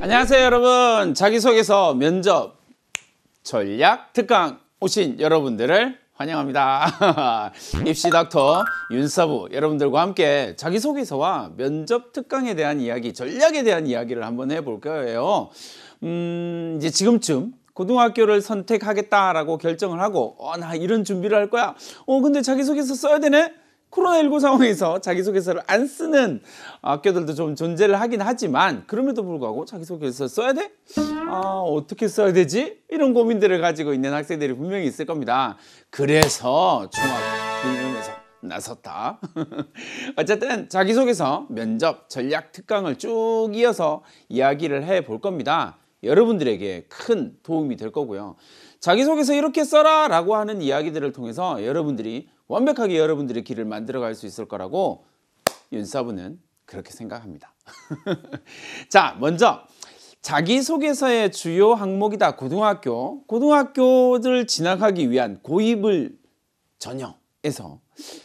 안녕하세요 여러분 자기소개서 면접 전략 특강 오신 여러분들을 환영합니다 입시 닥터 윤사부 여러분들과 함께 자기소개서와 면접 특강에 대한 이야기 전략에 대한 이야기를 한번 해볼 거예요 음 이제 지금쯤 고등학교를 선택하겠다라고 결정을 하고 어 나 이런 준비를 할 거야 어 근데 자기소개서 써야 되네 코로나19 상황에서 자기소개서를 안 쓰는 아, 학교들도 좀 존재를 하긴 하지만 그럼에도 불구하고 자기소개서 써야 돼? 아 어떻게 써야 되지? 이런 고민들을 가지고 있는 학생들이 분명히 있을 겁니다. 그래서 중학 등급에서 나섰다. 어쨌든 자기소개서, 면접, 전략 특강을 쭉 이어서 이야기를 해 볼 겁니다. 여러분들에게 큰 도움이 될 거고요. 자기소개서 이렇게 써라 라고 하는 이야기들을 통해서 여러분들이 완벽하게 여러분들의 길을 만들어 갈 수 있을 거라고 윤사부는 그렇게 생각합니다. 자, 먼저 자기소개서의 주요 항목이다. 고등학교. 고등학교를 진학하기 위한 고입을 전형에서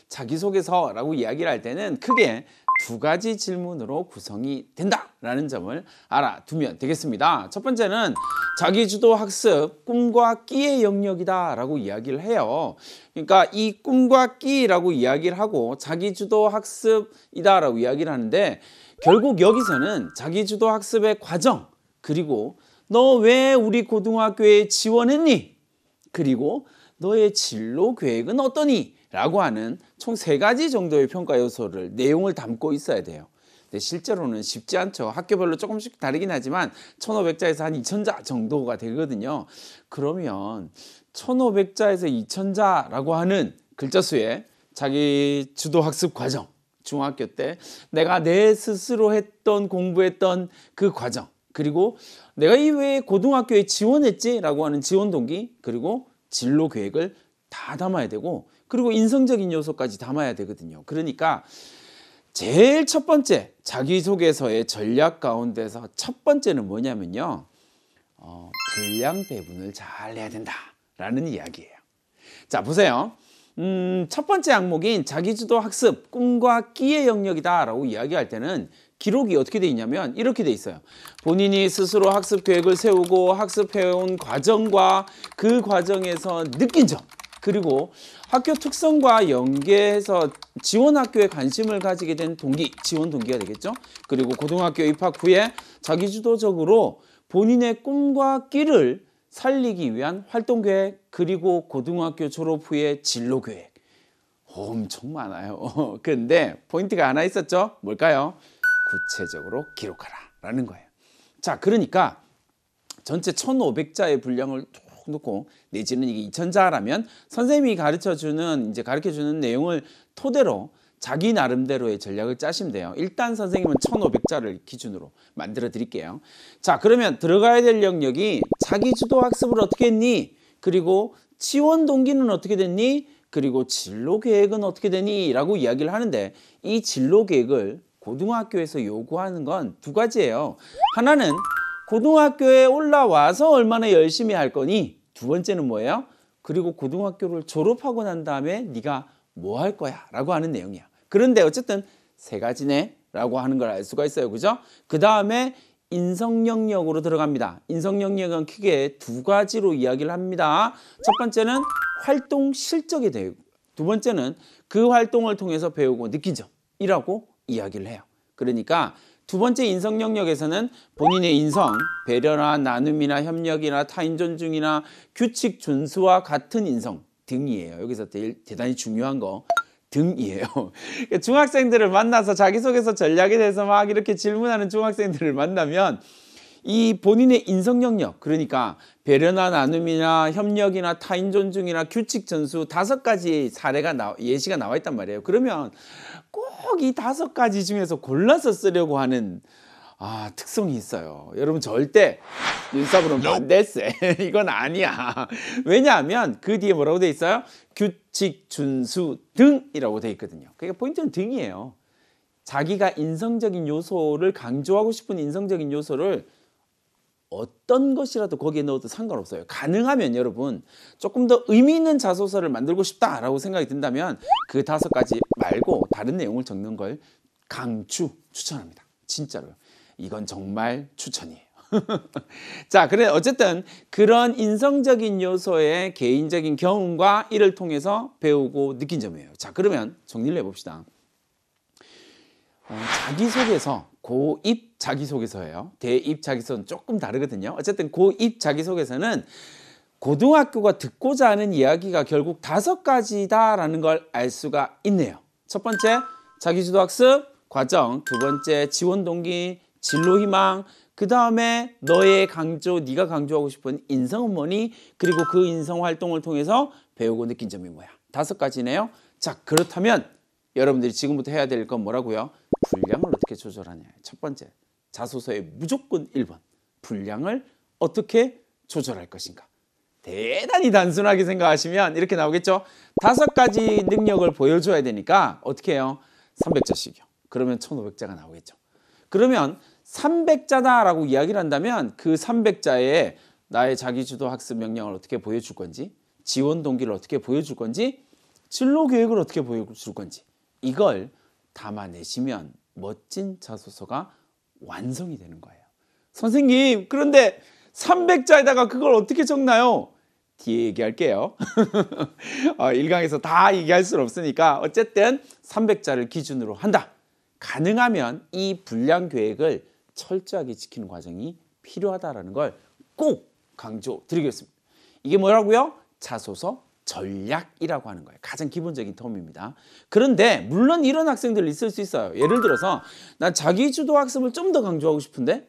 자기소개서라고 이야기를 할 때는 크게 두 가지 질문으로 구성이 된다라는 점을 알아두면 되겠습니다. 첫 번째는 자기주도 학습, 꿈과 끼의 영역이다 라고 이야기를 해요. 그러니까 이 꿈과 끼라고 이야기를 하고 자기주도 학습이다 라고 이야기를 하는데 결국 여기서는 자기주도 학습의 과정 그리고 너 왜 우리 고등학교에 지원했니? 그리고 너의 진로 계획은 어떠니? 라고 하는 총 세 가지 정도의 평가 요소를 내용을 담고 있어야 돼요. 근데 실제로는 쉽지 않죠. 학교별로 조금씩 다르긴 하지만 천오백 자에서한 이천 자 정도가 되거든요. 그러면 천오백 자에서 이천 자라고 하는 글자 수에 자기 주도 학습 과정 중학교 때 내가 내 스스로 했던 공부했던 그 과정 그리고 내가 이 왜 고등학교에 지원했지라고 하는 지원 동기 그리고 진로 계획을 다 담아야 되고 그리고 인성적인 요소까지 담아야 되거든요. 그러니까 제일 첫 번째 자기소개서의 전략 가운데서 첫 번째는 뭐냐면요. 어, 분량 배분을 잘 해야 된다라는 이야기예요. 자 보세요. 음, 첫 번째 항목인 자기주도 학습, 꿈과 끼의 영역이다라고 이야기할 때는 기록이 어떻게 돼 있냐면 이렇게 돼 있어요. 본인이 스스로 학습 계획을 세우고 학습해온 과정과 그 과정에서 느낀 점, 그리고 학교 특성과 연계해서 지원 학교에 관심을 가지게 된 동기, 지원 동기가 되겠죠. 그리고 고등학교 입학 후에 자기주도적으로 본인의 꿈과 끼를 살리기 위한 활동 계획, 그리고 고등학교 졸업 후에 진로 계획. 엄청 많아요. 근데 포인트가 하나 있었죠. 뭘까요? 구체적으로 기록하라 라는 거예요. 자, 그러니까 전체 천오백 자의 분량을 조고 내지는 이게 이천자라면 선생님이 가르쳐주는 이제 가르쳐주는 내용을 토대로 자기 나름대로의 전략을 짜시면 돼요. 일단 선생님은 1500자를 기준으로 만들어 드릴게요. 자 그러면 들어가야 될 영역이 자기주도 학습을 어떻게 했니? 그리고 지원 동기는 어떻게 됐니? 그리고 진로 계획은 어떻게 되니? 라고 이야기를 하는데 이 진로 계획을 고등학교에서 요구하는 건 두 가지예요. 하나는 고등학교에 올라와서 얼마나 열심히 할 거니? 두 번째는 뭐예요? 그리고 고등학교를 졸업하고 난 다음에 네가 뭐 할 거야? 라고 하는 내용이야. 그런데 어쨌든 세 가지네 라고 하는 걸 알 수가 있어요. 그죠? 그 다음에 인성 영역으로 들어갑니다. 인성 영역은 크게 두 가지로 이야기를 합니다. 첫 번째는 활동 실적이 되고 두 번째는 그 활동을 통해서 배우고 느끼죠이라고 이야기를 해요. 그러니까 두 번째 인성 영역에서는 본인의 인성, 배려나 나눔이나 협력이나 타인 존중이나 규칙 준수와 같은 인성 등이에요. 여기서 제 대단히 중요한 거 등이에요. 그러니까 중학생들을 만나서 자기소개서 전략에 대해서 막 이렇게 질문하는 중학생들을 만나면 이 본인의 인성 영역 그러니까 배려나 나눔이나 협력이나 타인 존중이나 규칙 전수 다섯 가지 사례가 나, 예시가 나와 있단 말이에요. 그러면 꼭 이 다섯 가지 중에서 골라서 쓰려고 하는 아 특성이 있어요. 여러분 절대 윤사부는 반대세 이건 아니야. 왜냐하면 그 뒤에 뭐라고 돼 있어요? 규칙 준수 등이라고 돼 있거든요. 그러니까 포인트는 등이에요. 자기가 인성적인 요소를 강조하고 싶은 인성적인 요소를 어떤 것이라도 거기에 넣어도 상관없어요. 가능하면 여러분 조금 더 의미 있는 자소서를 만들고 싶다라고 생각이 든다면 그 다섯 가지 말고 다른 내용을 적는 걸 강추 추천합니다. 진짜로 이건 정말 추천이에요. 자, 그래 어쨌든 그런 인성적인 요소의 개인적인 경험과 이를 통해서 배우고 느낀 점이에요. 자, 그러면 정리를 해봅시다. 어, 자기소개서 고입 자기소개서예요. 대입 자기소는 조금 다르거든요. 어쨌든 고입 자기소개서는 고등학교가 듣고자 하는 이야기가 결국 다섯 가지다라는 걸 알 수가 있네요. 첫 번째 자기주도 학습 과정, 두 번째 지원 동기, 진로 희망, 그 다음에 너의 강조, 네가 강조하고 싶은 인성은 뭐니? 그리고 그 인성 활동을 통해서 배우고 느낀 점이 뭐야? 다섯 가지네요. 자, 그렇다면 여러분들이 지금부터 해야 될 건 뭐라고요? 분량을 어떻게 조절하냐. 첫 번째, 자소서에 무조건 1번. 분량을 어떻게 조절할 것인가. 대단히 단순하게 생각하시면 이렇게 나오겠죠. 다섯 가지 능력을 보여줘야 되니까 어떻게 해요? 300자씩이요. 그러면 1500자가 나오겠죠. 그러면 300자다라고 이야기를 한다면 그 300자에 나의 자기주도 학습 명령을 어떻게 보여줄 건지 지원 동기를 어떻게 보여줄 건지 진로 계획을 어떻게 보여줄 건지 이걸 담아내시면 멋진 자소서가 완성이 되는 거예요. 선생님, 그런데 300자에다가 그걸 어떻게 적나요? 뒤에 얘기할게요. 1강에서 어, 다 얘기할 수는 없으니까 어쨌든 300자를 기준으로 한다. 가능하면 이 분량 계획을 철저하게 지키는 과정이 필요하다라는 걸 꼭 강조 드리겠습니다. 이게 뭐라고요? 자소서 전략이라고 하는 거예요. 가장 기본적인 텀입니다. 그런데 물론 이런 학생들 있을 수 있어요. 예를 들어서 난 자기주도 학습을 좀 더 강조하고 싶은데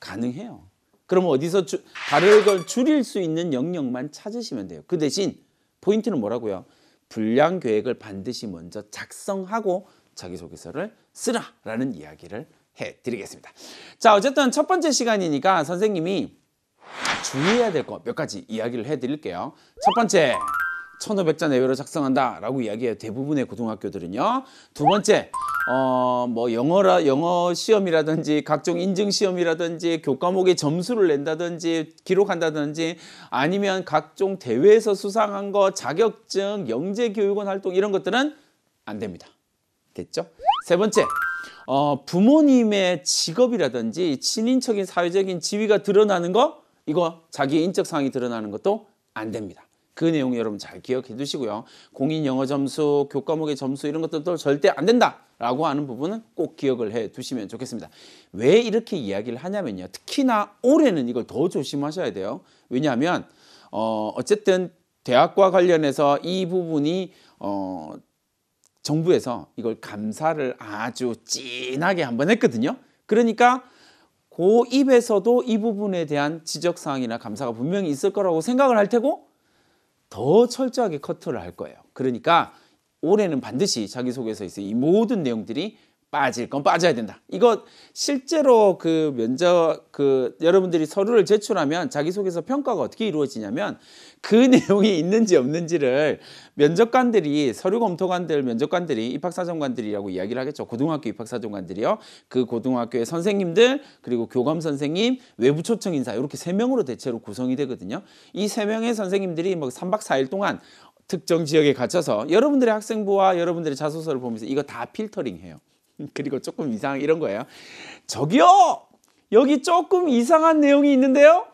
가능해요. 그러면 어디서 주, 다른 걸 줄일 수 있는 영역만 찾으시면 돼요. 그 대신 포인트는 뭐라고요? 분량 계획을 반드시 먼저 작성하고 자기소개서를 쓰라라는 이야기를 해드리겠습니다. 자 어쨌든 첫 번째 시간이니까 선생님이 주의해야 될 것 몇 가지 이야기를 해드릴게요. 첫 번째 1,500자 내외로 작성한다라고 이야기해요. 대부분의 고등학교들은요. 두 번째, 어, 뭐 영어라 영어 시험이라든지 각종 인증 시험이라든지 교과목의 점수를 낸다든지 기록한다든지 아니면 각종 대회에서 수상한 거 자격증, 영재 교육원 활동 이런 것들은 안 됩니다. 됐죠? 세 번째, 어, 부모님의 직업이라든지 친인척인 사회적인 지위가 드러나는 거 이거 자기 인적 사항이 드러나는 것도 안 됩니다. 그 내용 여러분 잘 기억해 두시고요. 공인 영어 점수, 교과목의 점수 이런 것들도 절대 안 된다라고 하는 부분은 꼭 기억을 해 두시면 좋겠습니다. 왜 이렇게 이야기를 하냐면요. 특히나 올해는 이걸 더 조심하셔야 돼요. 왜냐하면 어, 어쨌든 대학과 관련해서 이 부분이 어, 정부에서 이걸 감사를 아주 진하게 한 번 했거든요. 그러니까 고입에서도 이 부분에 대한 지적사항이나 감사가 분명히 있을 거라고 생각을 할 테고 더 철저하게 커트를 할 거예요. 그러니까 올해는 반드시 자기소개서에 있어이 모든 내용들이 빠질 건 빠져야 된다. 이거 실제로 그 면접 그 여러분들이 서류를 제출하면 자기소개서 평가가 어떻게 이루어지냐면 그 내용이 있는지 없는지를 면접관들이 서류 검토관들 면접관들이 입학사정관들이라고 이야기를 하겠죠. 고등학교 입학사정관들이요. 그 고등학교의 선생님들 그리고 교감 선생님 외부 초청 인사 이렇게 세 명으로 대체로 구성이 되거든요. 이 세 명의 선생님들이 뭐삼박사 일 동안 특정 지역에 갇혀서 여러분들의 학생부와 여러분들의 자소서를 보면서 이거 다 필터링 해요. 그리고 조금 이상 이런 거예요. 저기요! 여기 조금 이상한 내용이 있는데요.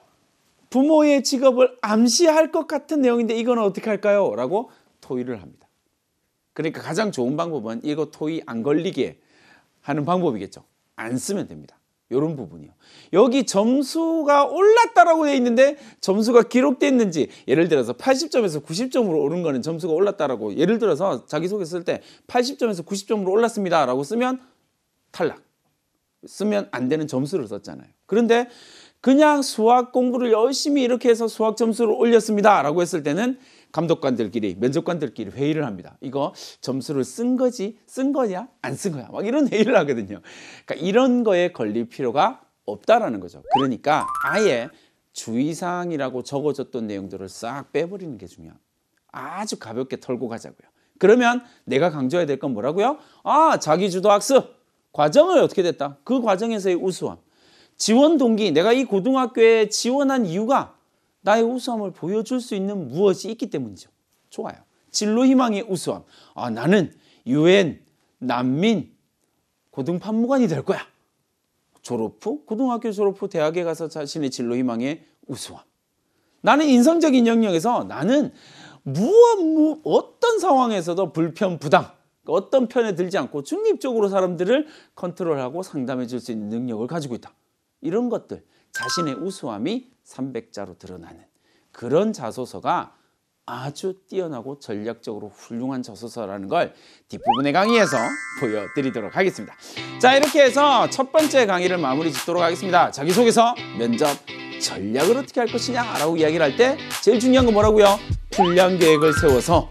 부모의 직업을 암시할 것 같은 내용인데 이건 어떻게 할까요? 라고 토의를 합니다. 그러니까 가장 좋은 방법은 이거 토의 안 걸리게 하는 방법이겠죠. 안 쓰면 됩니다. 이런 부분이요. 여기 점수가 올랐다라고 되어 있는데 점수가 기록됐는지 예를 들어서 80점에서 90점으로 오른 거는 점수가 올랐다라고 예를 들어서 자기소개 쓸 때 80점에서 90점으로 올랐습니다라고 쓰면 탈락. 쓰면 안 되는 점수를 썼잖아요. 그런데 그냥 수학 공부를 열심히 이렇게 해서 수학 점수를 올렸습니다. 라고 했을 때는 감독관들끼리 면접관들끼리 회의를 합니다. 이거 점수를 쓴 거지 쓴 거냐 안 쓴 거야 막 이런 회의를 하거든요. 그러니까 이런 거에 걸릴 필요가 없다라는 거죠. 그러니까 아예 주의사항이라고 적어줬던 내용들을 싹 빼버리는 게 중요합니다. 아주 가볍게 털고 가자고요. 그러면 내가 강조해야 될 건 뭐라고요? 아 자기주도학습 과정을 어떻게 됐다. 그 과정에서의 우수함. 지원 동기, 내가 이 고등학교에 지원한 이유가 나의 우수함을 보여줄 수 있는 무엇이 있기 때문이죠. 좋아요. 진로 희망의 우수함. 아, 나는 유엔, 난민, 고등판무관이 될 거야. 졸업 후, 고등학교 졸업 후 대학에 가서 자신의 진로 희망의 우수함. 나는 인성적인 영역에서 나는 무엇, 무, 어떤 상황에서도 불편, 부담, 어떤 편에 들지 않고 중립적으로 사람들을 컨트롤하고 상담해 줄 수 있는 능력을 가지고 있다. 이런 것들 자신의 우수함이 300자로 드러나는 그런 자소서가 아주 뛰어나고 전략적으로 훌륭한 자소서라는걸 뒷부분의 강의에서 보여드리도록 하겠습니다. 자 이렇게 해서 첫 번째 강의를 마무리 짓도록 하겠습니다. 자기소개서, 면접, 전략을 어떻게 할 것이냐라고 이야기를 할 때 제일 중요한 건 뭐라고요? 훈련 계획을 세워서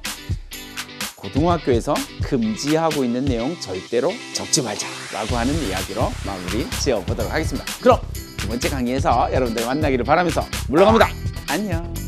고등학교에서 금지하고 있는 내용 절대로 적지 말자. 라고 하는 이야기로 마무리 지어보도록 하겠습니다. 그럼 두 번째 강의에서 여러분들 만나기를 바라면서 물러갑니다. 안녕.